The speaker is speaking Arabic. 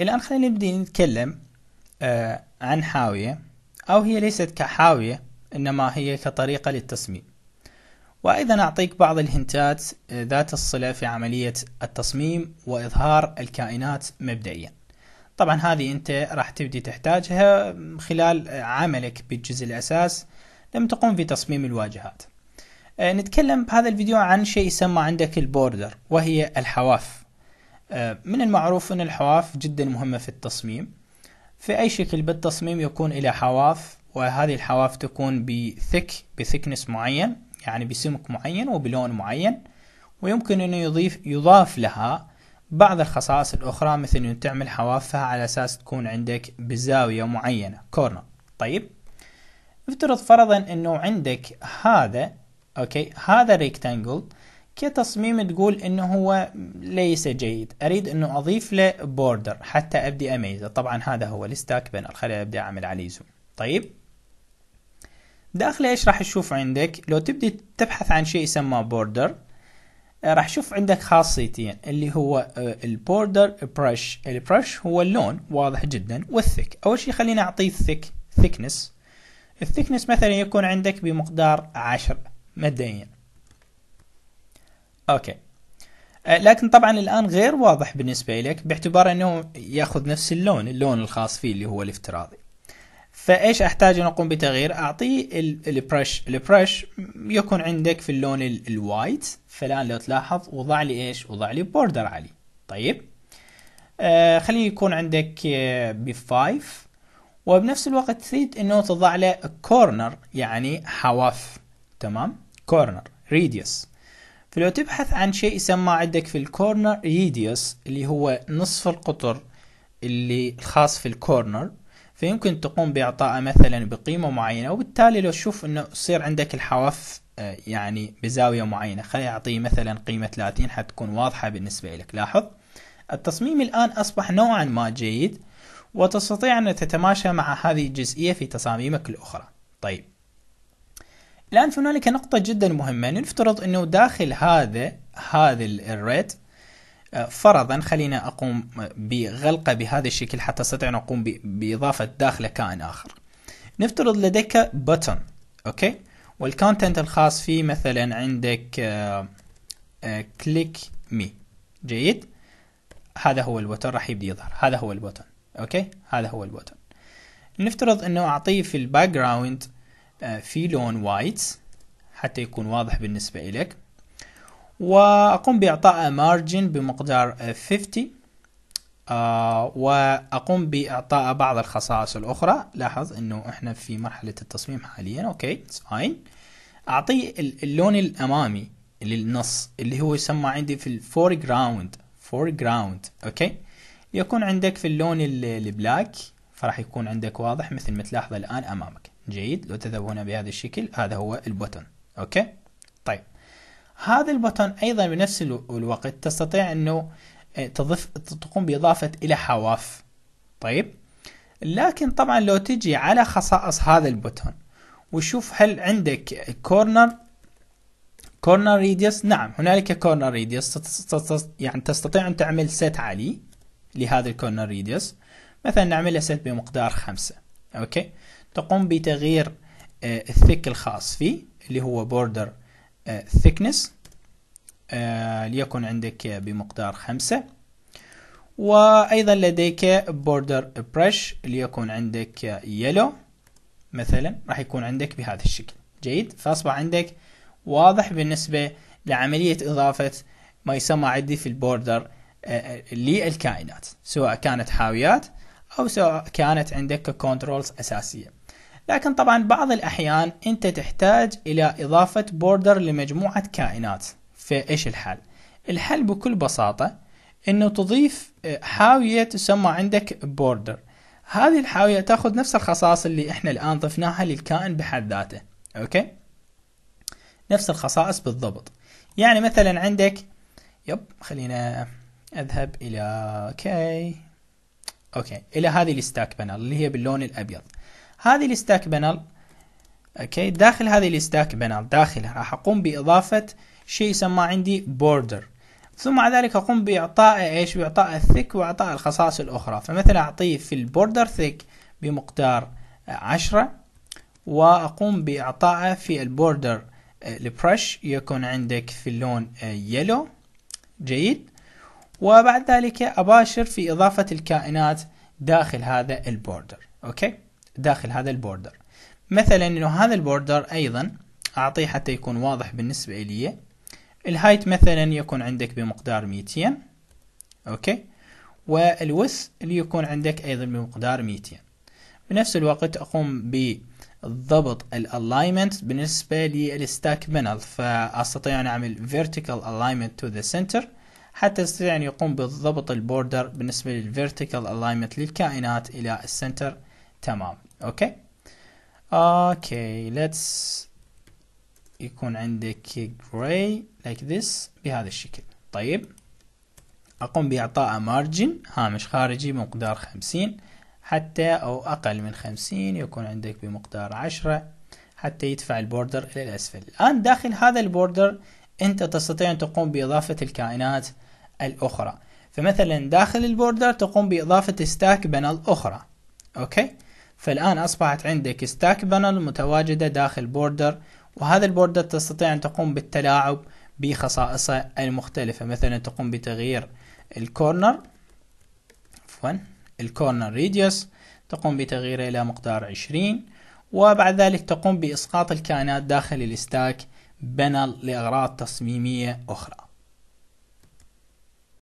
الآن خلينا نبدأ نتكلم آه عن حاوية أو هي ليست كحاوية إنما هي كطريقة للتصميم وأيضا أعطيك بعض الهنتات آه، ذات الصلة في عملية التصميم وإظهار الكائنات مبدئيا طبعا هذه أنت راح تبدي تحتاجها آه، خلال آه، عملك بالجزء الأساس لما تقوم بتصميم الواجهات نتكلم بهذا الفيديو عن شيء يسمى عندك البوردر وهي الحواف آه، من المعروف أن الحواف جدا مهمة في التصميم في أي شكل بالتصميم يكون إلى حواف وهذه الحواف تكون بثك بثكنس معين يعني بسمك معين وبلون معين ويمكن أنه يضيف يضاف لها بعض الخصائص الأخرى مثل أنه تعمل حوافها على أساس تكون عندك بزاوية معينة كورنر طيب افترض فرضا أنه عندك هذا أوكي هذا ريكتانجل كتصميم تقول انه هو ليس جيد اريد انه اضيف له بوردر حتى ابدي اميزه طبعا هذا هو الستاك بانر خليني ابدي اعمل عليه زوم طيب داخله ايش راح تشوف عندك لو تبدي تبحث عن شيء يسمى بوردر آه، راح تشوف عندك خاصيتين اللي هو البوردر برش البرش هو اللون واضح جدا والثك اول شيء خلينا اعطيه الثك ثيكنس الثيكنس مثلا يكون عندك بمقدار عشر مبدئيا اوكي أه، لكن طبعا الان غير واضح بالنسبه لك باعتبار انه ياخذ نفس اللون اللون الخاص فيه اللي هو الافتراضي فايش احتاج ان اقوم بتغيير اعطيه البرش البرش يكون عندك في اللون الوايت فالان لو تلاحظ وضع لي ايش وضع لي بوردر عليه طيب آه خليه يكون عندك ب آه، 5 وبنفس الوقت تريد انه تضع له كورنر يعني حواف تمام كورنر ريديوس فلو تبحث عن شيء يسمى عندك في الكورنر ريديوس اللي هو نصف القطر اللي الخاص في الكورنر فيمكن تقوم بإعطائه مثلا بقيمة معينة وبالتالي لو تشوف أنه يصير عندك الحواف آه، يعني بزاوية معينة خلي أعطيه مثلا قيمة 30 حتكون واضحة بالنسبة لك لاحظ التصميم الآن أصبح نوعا ما جيد وتستطيع أن تتماشى مع هذه الجزئية في تصاميمك الأخرى طيب الآن هنالك نقطة جدا مهمة نفترض أنه داخل هذا هذا الريت آه، فرضا خلينا أقوم بغلقة بهذا الشكل حتى أستطيع أن أقوم بإضافة داخله كائن آخر نفترض لديك بوتن أوكي والكونتنت الخاص فيه مثلا عندك كليك آه، مي آه، جيد هذا هو البوتن راح يبدي يظهر هذا هو البوتن أوكي هذا هو البوتن نفترض أنه أعطيه في الباك جراوند آه، في لون وايت حتى يكون واضح بالنسبة إليك وأقوم بإعطاء مارجن بمقدار 50 آه، وأقوم بإعطاء بعض الخصائص الأخرى لاحظ أنه إحنا في مرحلة التصميم حاليا أوكي فاين أعطيه اللون الأمامي للنص اللي هو يسمى عندي في الفور جراوند فور جراوند أوكي يكون عندك في اللون البلاك فراح يكون عندك واضح مثل ما تلاحظ الآن أمامك جيد لو تذهب هنا بهذا الشكل هذا هو البوتن اوكي طيب هذا البوتن ايضا بنفس الوقت تستطيع انه آه، تضيف تقوم باضافه الى حواف طيب لكن طبعا لو تجي على خصائص هذا البوتن وشوف هل عندك كورنر كورنر ريديوس نعم هنالك كورنر ريديوس يعني تستطيع ان تعمل سيت عالي لهذا الكورنر ريديوس مثلا نعملها سيت بمقدار خمسة اوكي تقوم بتغيير آه، الثك الخاص فيه اللي هو بوردر آه، thickness آه، ليكن عندك بمقدار خمسة وأيضا لديك بوردر برش ليكن عندك يلو مثلا راح يكون عندك بهذا الشكل جيد فأصبح عندك واضح بالنسبة لعملية إضافة ما يسمى عندي في البوردر للكائنات سواء كانت حاويات أو سواء كانت عندك كونترولز أساسية لكن طبعا بعض الأحيان أنت تحتاج إلى إضافة بوردر لمجموعة كائنات فإيش الحل؟ الحل بكل بساطة أنه تضيف آه، حاوية تسمى عندك بوردر هذه الحاوية تأخذ نفس الخصائص اللي إحنا الآن ضفناها للكائن بحد ذاته أوكي؟ نفس الخصائص بالضبط يعني مثلا عندك يب خلينا أذهب إلى كي اوكي الى هذه الستاك بانل اللي هي باللون الابيض هذه الستاك بانل اوكي داخل هذه الستاك بانل داخلها راح اقوم باضافه شيء يسمى عندي بوردر ثم بعد ذلك اقوم باعطائه ايش باعطائه الثيك واعطاء الخصائص الاخرى فمثلا اعطيه في البوردر ثك بمقدار عشرة واقوم باعطائه في البوردر البرش آه، يكون عندك في اللون يلو آه، جيد وبعد ذلك أباشر في إضافة الكائنات داخل هذا البوردر أوكي داخل هذا البوردر مثلا انه هذا البوردر ايضا اعطيه حتى يكون واضح بالنسبة لي الهايت مثلا يكون عندك بمقدار 200 اوكي والوس اللي يكون عندك ايضا بمقدار 200 بنفس الوقت اقوم بضبط الالاينمنت بالنسبة للستاك بانل فاستطيع ان اعمل vertical alignment to the center حتى يستطيع أن يقوم بضبط البوردر بالنسبة للفيرتيكال الاينمنت للكائنات إلى السنتر تمام أوكي أوكي ليتس يكون عندك جراي لايك ذيس بهذا الشكل طيب أقوم بإعطاء مارجن هامش خارجي بمقدار خمسين حتى أو أقل من خمسين يكون عندك بمقدار عشرة حتى يدفع البوردر إلى الأسفل الآن داخل هذا البوردر انت تستطيع ان تقوم باضافه الكائنات الاخرى فمثلا داخل البوردر تقوم باضافه ستاك بانل اخرى اوكي فالان اصبحت عندك ستاك بانل متواجده داخل بوردر وهذا البوردر تستطيع ان تقوم بالتلاعب بخصائصه المختلفه مثلا تقوم بتغيير الكورنر عفوا الكورنر ريديوس تقوم بتغييره الى مقدار 20 وبعد ذلك تقوم باسقاط الكائنات داخل الستاك بنل لأغراض تصميمية أخرى